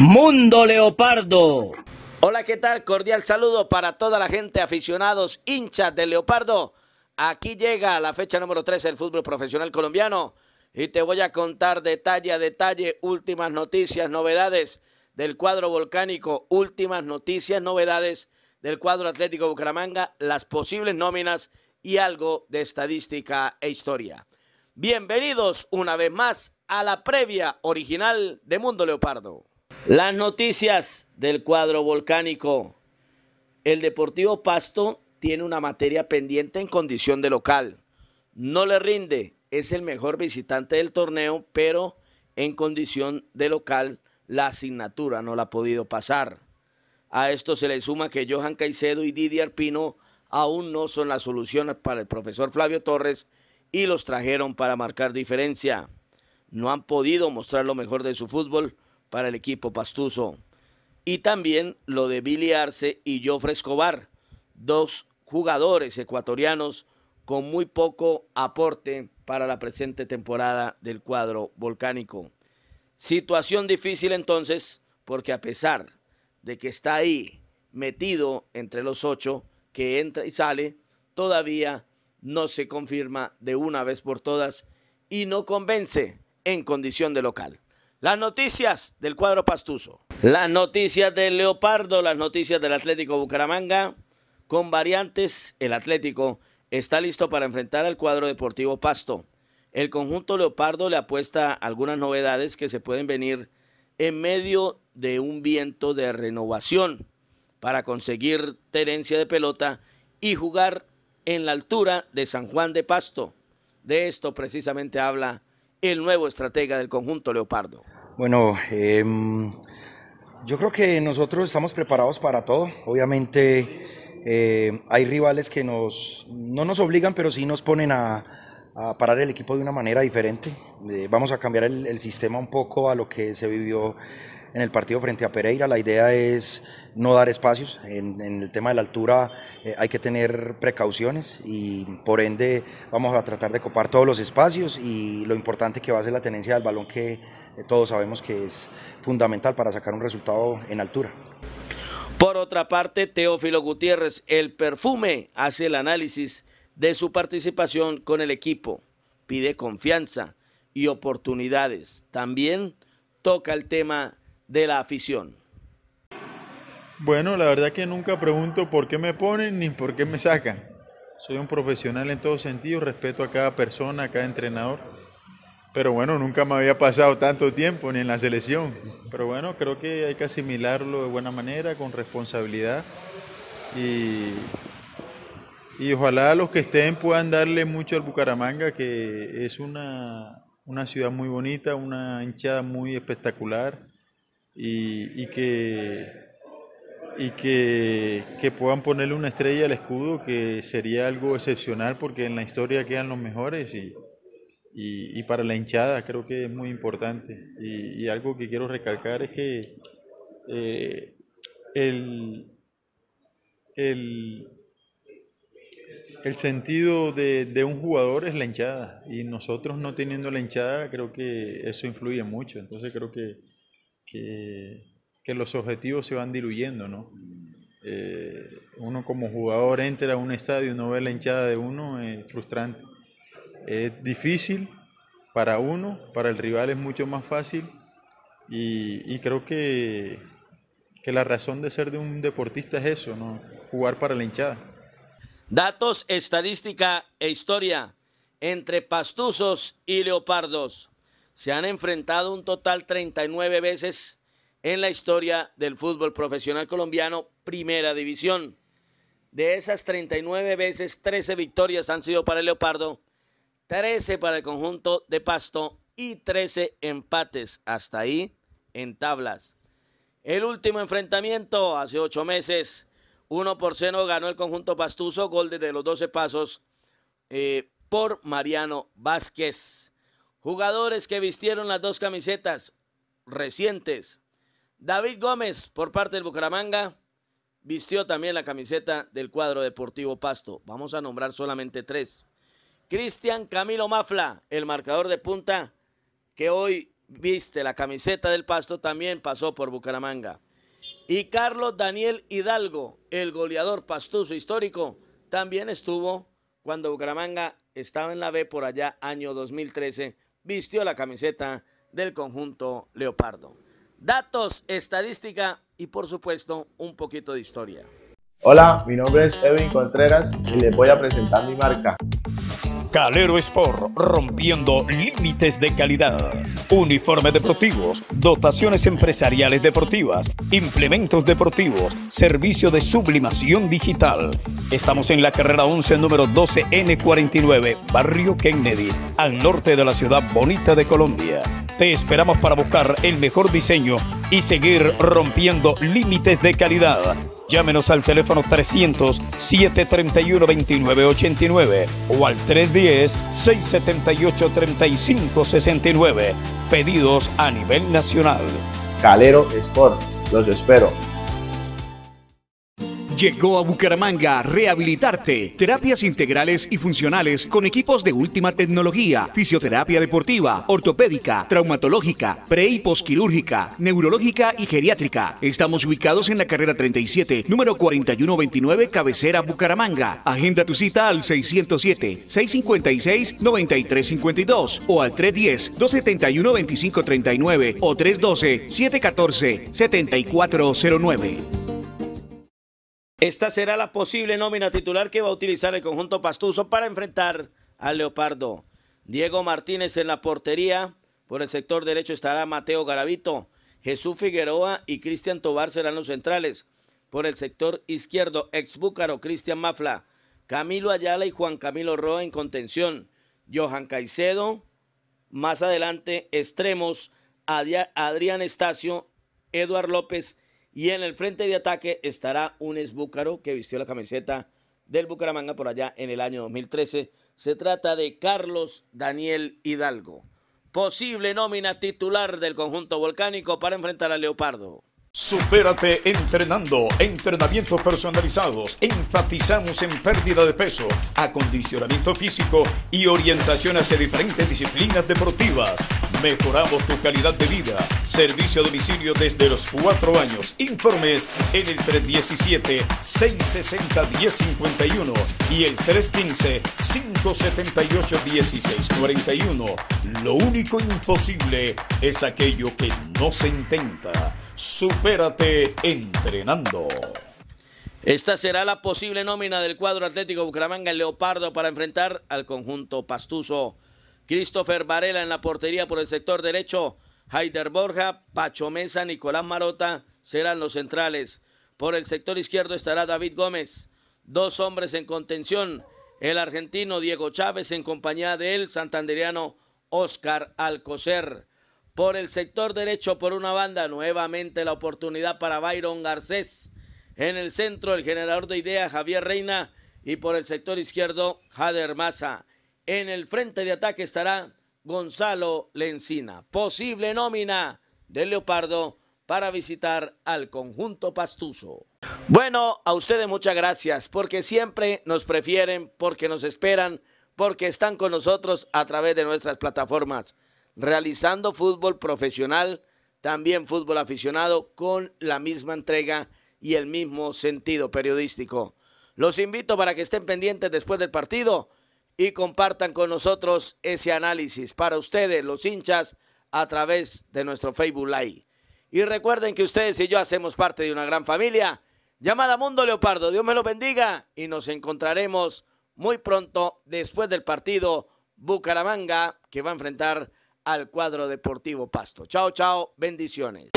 Mundo Leopardo. Hola, ¿qué tal? Cordial saludo para toda la gente, aficionados, hinchas de Leopardo. Aquí llega la fecha número 13 del fútbol profesional colombiano y te voy a contar detalle a detalle últimas noticias, novedades del cuadro volcánico, últimas noticias, novedades del cuadro Atlético Bucaramanga, las posibles nóminas y algo de estadística e historia. Bienvenidos una vez más a la previa original de Mundo Leopardo. Las noticias del cuadro volcánico. El Deportivo Pasto tiene una materia pendiente en condición de local. No le rinde, es el mejor visitante del torneo, pero en condición de local la asignatura no la ha podido pasar. A esto se le suma que Johan Caicedo y Didier Pino aún no son las soluciones para el profesor Flavio Torres y los trajeron para marcar diferencia. No han podido mostrar lo mejor de su fútbol para el equipo pastuso. Y también lo de Billy Arce y Joffre Escobar, dos jugadores ecuatorianos con muy poco aporte para la presente temporada del cuadro volcánico. Situación difícil entonces, porque a pesar de que está ahí metido entre los ocho, que entra y sale, todavía no se confirma de una vez por todas y no convence en condición de local. Las noticias del cuadro pastuso. Las noticias del Leopardo, las noticias del Atlético Bucaramanga. Con variantes, el Atlético está listo para enfrentar al cuadro deportivo Pasto. El conjunto Leopardo le apuesta algunas novedades que se pueden venir en medio de un viento de renovación para conseguir tenencia de pelota y jugar en la altura de San Juan de Pasto. De esto precisamente habla el nuevo estratega del conjunto Leopardo? Bueno, em, yo creo que nosotros estamos preparados para todo. Obviamente eh, hay rivales que nos, no nos obligan, pero sí nos ponen a, parar el equipo de una manera diferente. Eh, vamos a cambiar el, el sistema un poco a lo que se vivió en el partido frente a Pereira. La idea es no dar espacios. En, el tema de la altura eh, hay que tener precauciones y por ende vamos a tratar de copar todos los espacios y lo importante que va a ser la tenencia del balón que eh, todos sabemos que es fundamental para sacar un resultado en altura. Por otra parte, Teófilo Gutiérrez, el perfume, hace el análisis de su participación con el equipo, pide confianza y oportunidades. También toca el tema de la afición? Bueno, la verdad que nunca pregunto por qué me ponen ni por qué me sacan. Soy un profesional en todo sentido, respeto a cada persona, a cada entrenador. Pero bueno, nunca me había pasado tanto tiempo ni en la selección. Pero bueno, creo que hay que asimilarlo de buena manera, con responsabilidad. Y, y ojalá los que estén puedan darle mucho al Bucaramanga, que es una, una ciudad muy bonita, una hinchada muy espectacular y, que y que, puedan ponerle una estrella al escudo, que sería algo excepcional porque en la historia quedan los mejores y, para la hinchada creo que es muy importante. Y, algo que quiero recalcar es que eh, el, sentido de, de un jugador es la hinchada y nosotros no teniendo la hinchada creo que eso influye mucho. Entonces creo que que, los objetivos se van diluyendo, ¿no? Eh, uno como jugador entra a un estadio y no ve la hinchada de uno, es frustrante. Es difícil para uno, para el rival es mucho más fácil y, creo que, que, la razón de ser de un deportista es eso, ¿no? jugar para la hinchada. Datos, estadística e historia entre pastuzos y leopardos se han enfrentado un total 39 veces en la historia del fútbol profesional colombiano, primera división. De esas 39 veces, 13 victorias han sido para el Leopardo, 13 para el conjunto de Pasto y 13 empates. Hasta ahí en tablas. El último enfrentamiento, hace 8 meses, 1 por 0 ganó el conjunto pastuso, gol desde los 12 pasos eh, por Mariano Vázquez. Jugadores que vistieron las dos camisetas recientes. David Gómez, por parte del Bucaramanga, vistió también la camiseta del cuadro deportivo Pasto. Vamos a nombrar solamente tres. Cristian Camilo Mafla, el marcador de punta, que hoy viste la camiseta del Pasto, también pasó por Bucaramanga. Y Carlos Daniel Hidalgo, el goleador pastuso histórico, también estuvo cuando Bucaramanga estaba en la B por allá año 2013 vistió la camiseta del conjunto Leopardo. Datos, estadística y por supuesto un poquito de historia. Hola, mi nombre es Edwin Contreras y les voy a presentar mi marca. Calero Sport, rompiendo límites de calidad. Uniformes deportivos, dotaciones empresariales deportivas, implementos deportivos, servicio de sublimación digital. Estamos en la carrera 11, número 12N49, Barrio Kennedy, al norte de la ciudad bonita de Colombia. Te esperamos para buscar el mejor diseño y seguir rompiendo límites de calidad. Llámenos al teléfono 300-731-2989 o al 310-678-3569. Pedidos a nivel nacional. Calero Sport, los espero. Llegó a Bucaramanga Rehabilitarte, terapias integrales y funcionales con equipos de última tecnología, fisioterapia deportiva, ortopédica, traumatológica, pre y posquirúrgica, neurológica y geriátrica. Estamos ubicados en la carrera 37, número 4129, cabecera Bucaramanga. Agenda tu cita al 607-656-9352 o al 310-271-2539 o 312-714-7409. Esta será la posible nómina titular que va a utilizar el conjunto pastuso para enfrentar al Leopardo. Diego Martínez en la portería. Por el sector derecho estará Mateo Garavito. Jesús Figueroa y Cristian Tobar serán los centrales. Por el sector izquierdo, ex Búcaro, Cristian Mafla. Camilo Ayala y Juan Camilo Roa en contención. Johan Caicedo. Más adelante, extremos. Adrián Estacio, Eduard López y en el frente de ataque estará un esbúcaro que vistió la camiseta del Bucaramanga por allá en el año 2013. Se trata de Carlos Daniel Hidalgo. Posible nómina titular del conjunto volcánico para enfrentar a Leopardo. Supérate entrenando, entrenamientos personalizados, enfatizamos en pérdida de peso, acondicionamiento físico y orientación hacia diferentes disciplinas deportivas. Mejoramos tu calidad de vida. Servicio a domicilio desde los cuatro años. Informes en el 317-660-1051 y el 315-578-1641. Lo único imposible es aquello que no se intenta. Supérate entrenando. Esta será la posible nómina del cuadro Atlético Bucaramanga, Leopardo, para enfrentar al conjunto pastuso. Christopher Varela en la portería por el sector derecho. Haider Borja, Pacho Mesa, Nicolás Marota serán los centrales. Por el sector izquierdo estará David Gómez. Dos hombres en contención. El argentino Diego Chávez en compañía del Santanderiano Oscar Alcocer. Por el sector derecho, por una banda, nuevamente la oportunidad para Byron Garcés. En el centro, el generador de ideas Javier Reina. Y por el sector izquierdo, Jader Maza. En el frente de ataque estará Gonzalo Lencina. Posible nómina del Leopardo para visitar al conjunto pastuso. Bueno, a ustedes muchas gracias porque siempre nos prefieren, porque nos esperan, porque están con nosotros a través de nuestras plataformas, realizando fútbol profesional, también fútbol aficionado, con la misma entrega y el mismo sentido periodístico. Los invito para que estén pendientes después del partido y compartan con nosotros ese análisis para ustedes, los hinchas, a través de nuestro Facebook Live. Y recuerden que ustedes y yo hacemos parte de una gran familia llamada Mundo Leopardo. Dios me lo bendiga y nos encontraremos muy pronto después del partido Bucaramanga que va a enfrentar al cuadro deportivo Pasto. Chao, chao, bendiciones.